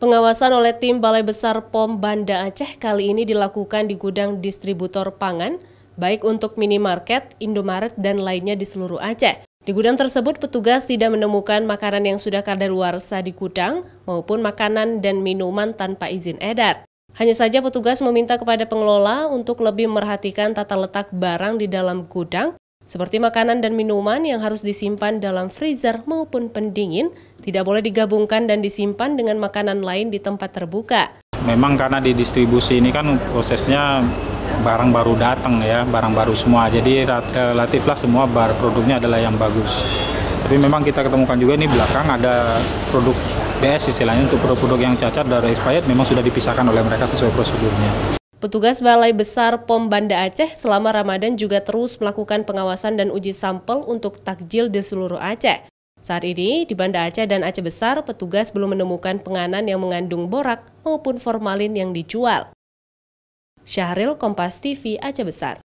Pengawasan oleh tim Balai Besar POM Banda Aceh kali ini dilakukan di gudang distributor pangan, baik untuk minimarket, Indomaret, dan lainnya di seluruh Aceh. Di gudang tersebut, petugas tidak menemukan makanan yang sudah kadaluarsa di gudang maupun makanan dan minuman tanpa izin edar. Hanya saja petugas meminta kepada pengelola untuk lebih merhatikan tata letak barang di dalam gudang seperti makanan dan minuman yang harus disimpan dalam freezer maupun pendingin, tidak boleh digabungkan dan disimpan dengan makanan lain di tempat terbuka. Memang karena di distribusi ini kan prosesnya barang baru datang ya, barang baru semua. Jadi relatiflah semua bar produknya adalah yang bagus. Tapi memang kita ketemukan juga ini belakang ada produk BS istilahnya untuk produk-produk yang cacat dari expired memang sudah dipisahkan oleh mereka sesuai prosedurnya. Petugas Balai Besar POM Banda Aceh selama Ramadan juga terus melakukan pengawasan dan uji sampel untuk takjil di seluruh Aceh. Saat ini, di Banda Aceh dan Aceh Besar, petugas belum menemukan penganan yang mengandung borak maupun formalin yang dijual. Syahril, Kompas TV, Aceh Besar.